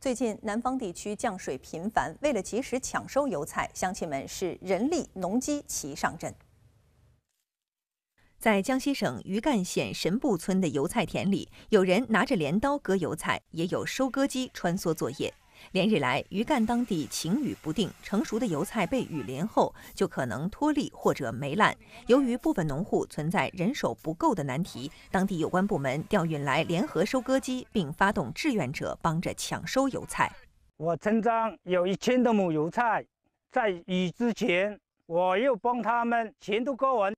最近南方地区降水频繁，为了及时抢收油菜，乡亲们是人力农机齐上阵。在江西省余干县神布村的油菜田里，有人拿着镰刀割油菜，也有收割机穿梭作业。连日来，余干当地晴雨不定，成熟的油菜被雨淋后就可能脱粒或者霉烂。由于部分农户存在人手不够的难题，当地有关部门调运来联合收割机，并发动志愿者帮着抢收油菜。我村庄有一千多亩油菜，在雨之前，我又帮他们全都割完。